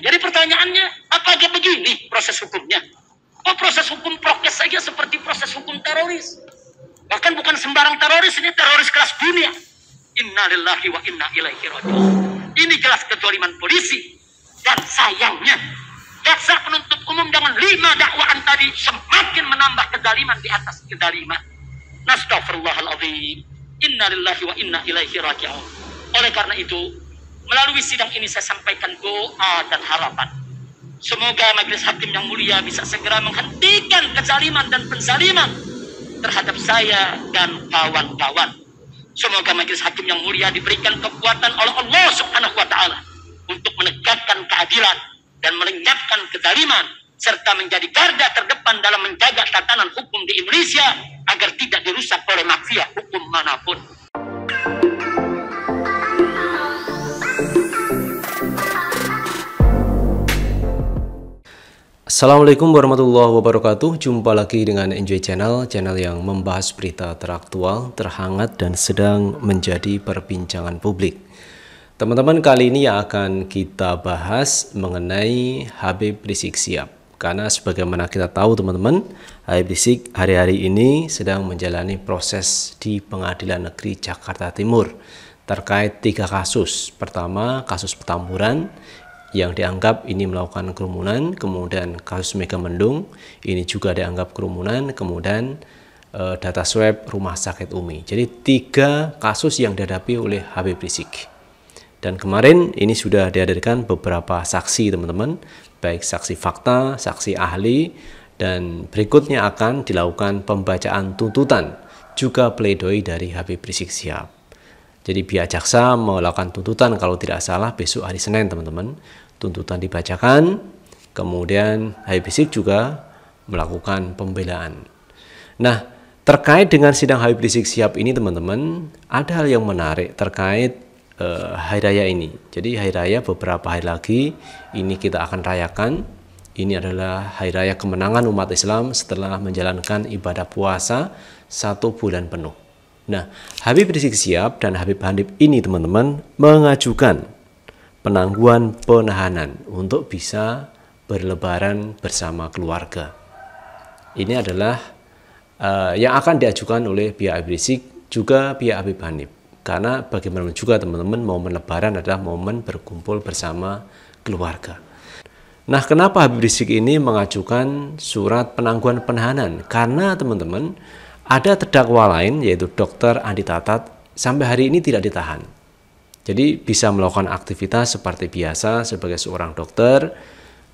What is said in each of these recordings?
Nah, jadi pertanyaannya, apa apakah begini proses hukumnya? Oh, proses hukum prokes saja seperti proses hukum teroris. Bahkan bukan sembarang teroris, ini teroris kelas dunia. Inna wa inna ilaihi raji'un. Ini jelas kedzaliman polisi. Dan sayangnya, jaksa penuntut umum dengan lima dakwaan tadi semakin menambah kedaliman di atas kedaliman. Nastaghfirullahaladzim. Inna lillahi wa inna ilaihi raji'un. Oleh karena itu, Melalui sidang ini saya sampaikan doa dan harapan. Semoga majelis hakim yang mulia bisa segera menghentikan kezaliman dan penzaliman terhadap saya dan kawan-kawan. Semoga majelis hakim yang mulia diberikan kekuatan oleh Allah Subhanahu wa taala untuk menegakkan keadilan dan melenyapkan kezaliman serta menjadi garda terdepan dalam menjaga tatanan hukum di Indonesia agar tidak dirusak oleh mafia hukum manapun. Assalamualaikum warahmatullahi wabarakatuh Jumpa lagi dengan Enjoy Channel Channel yang membahas berita teraktual, terhangat, dan sedang menjadi perbincangan publik Teman-teman kali ini yang akan kita bahas mengenai Habib Rizik Siap Karena sebagaimana kita tahu teman-teman Habib Rizik hari-hari ini sedang menjalani proses di Pengadilan Negeri Jakarta Timur terkait tiga kasus. Pertama, kasus petamburan, yang dianggap ini melakukan kerumunan, kemudian kasus Mega Mendung ini juga dianggap kerumunan, kemudian e, data swab rumah sakit Umi. Jadi tiga kasus yang dihadapi oleh Habib Rizik. Dan kemarin ini sudah dihadirkan beberapa saksi teman-teman, baik saksi fakta, saksi ahli, dan berikutnya akan dilakukan pembacaan tuntutan juga pledoi dari Habib Rizik siap jadi pihak jaksa melakukan tuntutan kalau tidak salah besok hari Senin teman-teman. Tuntutan dibacakan, kemudian Habib Rizik juga melakukan pembelaan. Nah, terkait dengan sidang Habib Rizik siap ini teman-teman, ada hal yang menarik terkait uh, Hari Raya ini. Jadi Hari Raya beberapa hari lagi ini kita akan rayakan. Ini adalah Hari Raya kemenangan umat Islam setelah menjalankan ibadah puasa satu bulan penuh. Nah, Habib Rizik Siap dan Habib Hanif ini teman-teman mengajukan penangguhan penahanan untuk bisa berlebaran bersama keluarga. Ini adalah uh, yang akan diajukan oleh pihak Habib Rizik juga pihak Habib Hanif. Karena bagaimana juga teman-teman momen lebaran adalah momen berkumpul bersama keluarga. Nah, kenapa Habib Rizik ini mengajukan surat penangguhan penahanan? Karena teman-teman ada terdakwa lain yaitu Dokter Andi Tatat sampai hari ini tidak ditahan. Jadi bisa melakukan aktivitas seperti biasa sebagai seorang dokter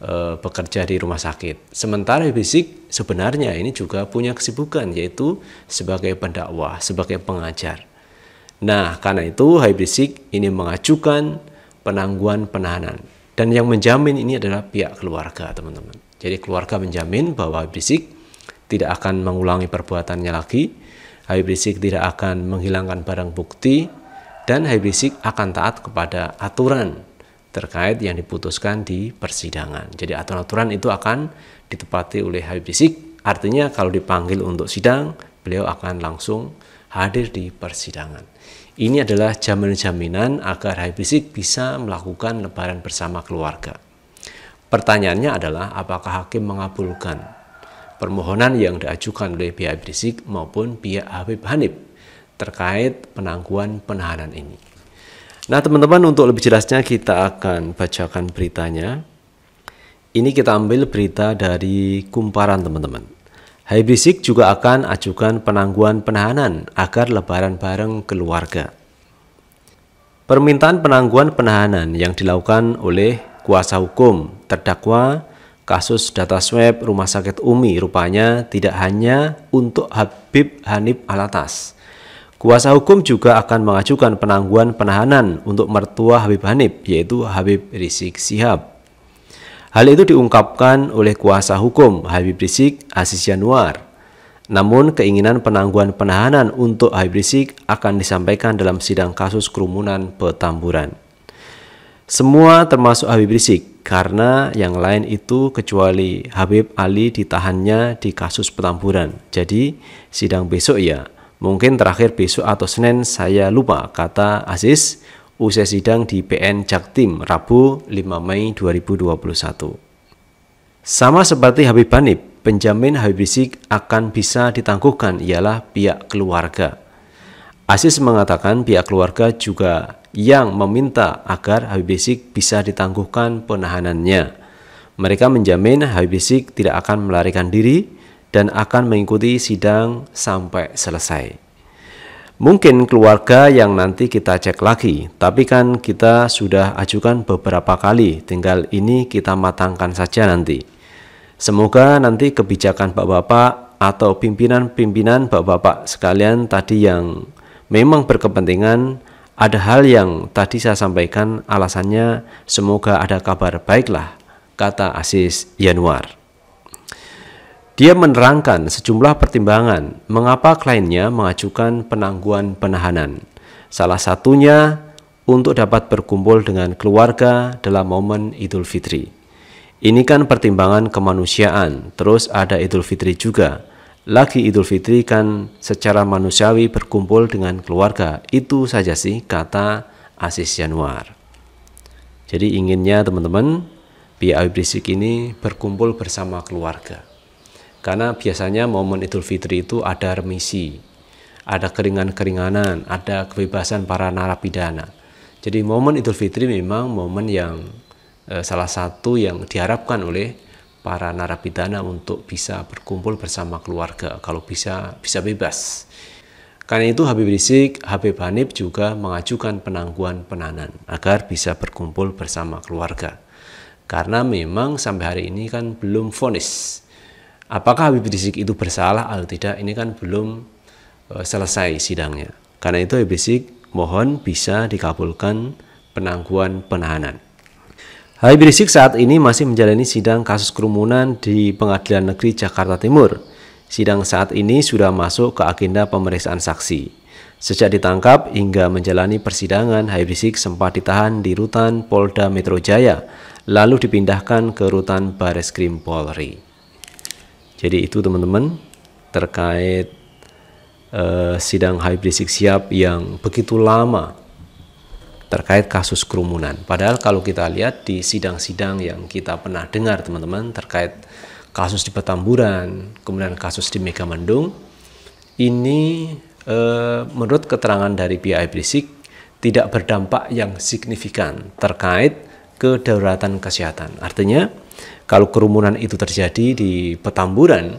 e, bekerja di rumah sakit. Sementara Bisik sebenarnya ini juga punya kesibukan yaitu sebagai pendakwah, sebagai pengajar. Nah, karena itu Habib ini mengajukan penangguhan penahanan dan yang menjamin ini adalah pihak keluarga, teman-teman. Jadi keluarga menjamin bahwa Habib tidak akan mengulangi perbuatannya lagi. Habib Rizik tidak akan menghilangkan barang bukti dan Habib Rizik akan taat kepada aturan terkait yang diputuskan di persidangan. Jadi aturan-aturan itu akan ditepati oleh Habib Rizik. Artinya kalau dipanggil untuk sidang, beliau akan langsung hadir di persidangan. Ini adalah jaminan-jaminan agar Habib Rizik bisa melakukan lebaran bersama keluarga. Pertanyaannya adalah apakah hakim mengabulkan permohonan yang diajukan oleh pihak Rizik maupun pihak Habib Hanif terkait penangguhan penahanan ini. Nah, teman-teman, untuk lebih jelasnya kita akan bacakan beritanya. Ini kita ambil berita dari kumparan teman-teman. Habib Rizik juga akan ajukan penangguhan penahanan agar lebaran bareng keluarga. Permintaan penangguhan penahanan yang dilakukan oleh kuasa hukum terdakwa Kasus data swab Rumah Sakit Umi rupanya tidak hanya untuk Habib Hanif Alatas. Kuasa hukum juga akan mengajukan penangguhan penahanan untuk mertua Habib Hanif, yaitu Habib Rizik Sihab. Hal itu diungkapkan oleh kuasa hukum Habib Rizik Aziz Januar. Namun keinginan penangguhan penahanan untuk Habib Rizik akan disampaikan dalam sidang kasus kerumunan petamburan. Semua termasuk Habib Rizik karena yang lain itu kecuali Habib Ali ditahannya di kasus petamburan. Jadi sidang besok ya, mungkin terakhir besok atau Senin saya lupa kata Aziz usai sidang di PN Jaktim Rabu 5 Mei 2021. Sama seperti Habib Banib, penjamin Habib Rizik akan bisa ditangguhkan ialah pihak keluarga. Aziz mengatakan pihak keluarga juga yang meminta agar Habib Rizik bisa ditangguhkan penahanannya. Mereka menjamin Habib Rizik tidak akan melarikan diri dan akan mengikuti sidang sampai selesai. Mungkin keluarga yang nanti kita cek lagi, tapi kan kita sudah ajukan beberapa kali, tinggal ini kita matangkan saja nanti. Semoga nanti kebijakan bapak-bapak atau pimpinan-pimpinan bapak-bapak sekalian tadi yang memang berkepentingan ada hal yang tadi saya sampaikan alasannya semoga ada kabar baiklah, kata Asis Yanuar. Dia menerangkan sejumlah pertimbangan mengapa kliennya mengajukan penangguhan penahanan. Salah satunya untuk dapat berkumpul dengan keluarga dalam momen Idul Fitri. Ini kan pertimbangan kemanusiaan, terus ada Idul Fitri juga lagi Idul Fitri kan secara manusiawi berkumpul dengan keluarga. Itu saja sih kata Asis Januar. Jadi inginnya teman-teman Biai Brisik ini berkumpul bersama keluarga. Karena biasanya momen Idul Fitri itu ada remisi, ada keringan-keringanan, ada kebebasan para narapidana. Jadi momen Idul Fitri memang momen yang eh, salah satu yang diharapkan oleh para narapidana untuk bisa berkumpul bersama keluarga kalau bisa bisa bebas. Karena itu Habib Rizik, Habib Hanif juga mengajukan penangguhan penahanan agar bisa berkumpul bersama keluarga. Karena memang sampai hari ini kan belum vonis. Apakah Habib Rizik itu bersalah atau tidak ini kan belum eh, selesai sidangnya. Karena itu Habib Rizik mohon bisa dikabulkan penangguhan penahanan. Habib Rizik saat ini masih menjalani sidang kasus kerumunan di Pengadilan Negeri Jakarta Timur. Sidang saat ini sudah masuk ke agenda pemeriksaan saksi. Sejak ditangkap hingga menjalani persidangan, Habib Rizik sempat ditahan di rutan Polda Metro Jaya, lalu dipindahkan ke rutan Bareskrim Polri. Jadi itu teman-teman terkait uh, sidang Habib Rizik siap yang begitu lama terkait kasus kerumunan. Padahal kalau kita lihat di sidang-sidang yang kita pernah dengar teman-teman terkait kasus di Petamburan, kemudian kasus di Megamendung, ini eh, menurut keterangan dari BI Brisik tidak berdampak yang signifikan terkait kedaruratan kesehatan. Artinya, kalau kerumunan itu terjadi di Petamburan,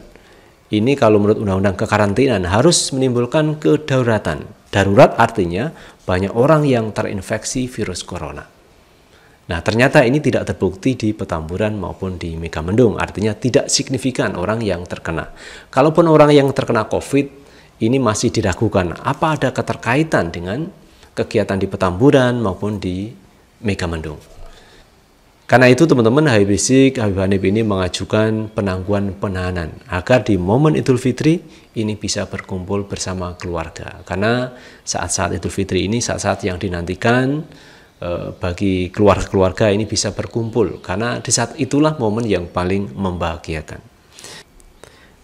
ini kalau menurut undang-undang kekarantinaan harus menimbulkan kedaruratan. Darurat artinya banyak orang yang terinfeksi virus corona. Nah, ternyata ini tidak terbukti di Petamburan maupun di Megamendung, artinya tidak signifikan orang yang terkena. Kalaupun orang yang terkena COVID, ini masih diragukan apa ada keterkaitan dengan kegiatan di Petamburan maupun di Megamendung. Karena itu teman-teman Habib Rizik, Habib Hanif ini mengajukan penangguhan penahanan agar di momen Idul Fitri ini bisa berkumpul bersama keluarga. Karena saat-saat Idul Fitri ini saat-saat yang dinantikan eh, bagi keluarga-keluarga ini bisa berkumpul karena di saat itulah momen yang paling membahagiakan.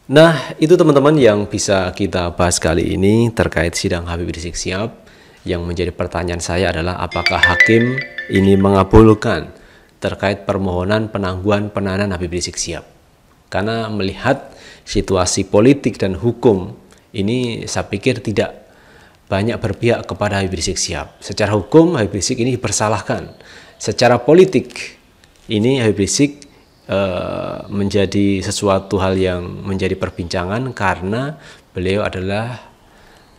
Nah, itu teman-teman yang bisa kita bahas kali ini terkait sidang Habib Rizik Siap. Yang menjadi pertanyaan saya adalah apakah hakim ini mengabulkan terkait permohonan penangguhan penahanan Habib Rizik Sihab. Karena melihat situasi politik dan hukum ini saya pikir tidak banyak berpihak kepada Habib Rizik Sihab. Secara hukum Habib Rizik ini dipersalahkan. Secara politik ini Habib Rizik eh, menjadi sesuatu hal yang menjadi perbincangan karena beliau adalah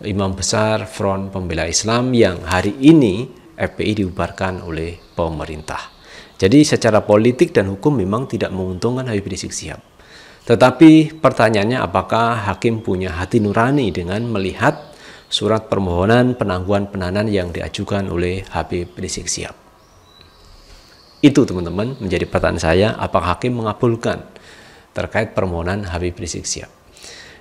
imam besar Front Pembela Islam yang hari ini FPI diubarkan oleh pemerintah. Jadi secara politik dan hukum memang tidak menguntungkan Habib Rizik Sihab. Tetapi pertanyaannya apakah hakim punya hati nurani dengan melihat surat permohonan penangguhan penahanan yang diajukan oleh Habib Rizik Sihab. Itu teman-teman menjadi pertanyaan saya apakah hakim mengabulkan terkait permohonan Habib Rizik Sihab.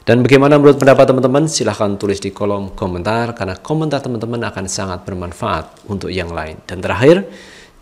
Dan bagaimana menurut pendapat teman-teman? Silahkan tulis di kolom komentar karena komentar teman-teman akan sangat bermanfaat untuk yang lain. Dan terakhir,